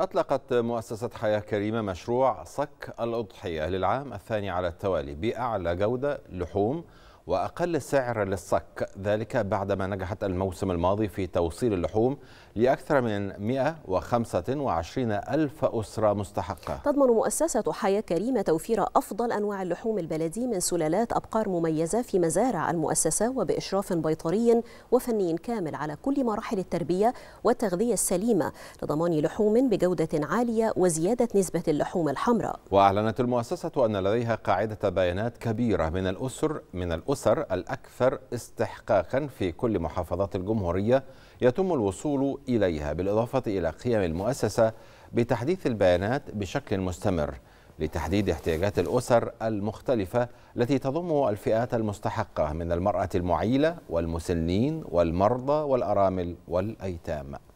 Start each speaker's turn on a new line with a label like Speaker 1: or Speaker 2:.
Speaker 1: أطلقت مؤسسة حياة كريمة مشروع صك الأضحية للعام الثاني على التوالي بأعلى جودة لحوم وأقل سعر للصك ذلك بعدما نجحت الموسم الماضي في توصيل اللحوم لأكثر من 125 ألف أسرة مستحقة
Speaker 2: تضمن مؤسسة حياة كريمة توفير أفضل أنواع اللحوم البلدي من سلالات أبقار مميزة في مزارع المؤسسة وبإشراف بيطري وفني كامل على كل مراحل التربية والتغذية السليمة لضمان لحوم بجودة عالية وزيادة نسبة اللحوم الحمراء
Speaker 1: وأعلنت المؤسسة أن لديها قاعدة بيانات كبيرة من الأسر من الأسر الأكثر استحقاقا في كل محافظات الجمهورية يتم الوصول إليها بالإضافة إلى قيم المؤسسة بتحديث البيانات بشكل مستمر لتحديد احتياجات الأسر المختلفة التي تضم الفئات المستحقة من المرأة المعيلة والمسنين والمرضى والأرامل والأيتام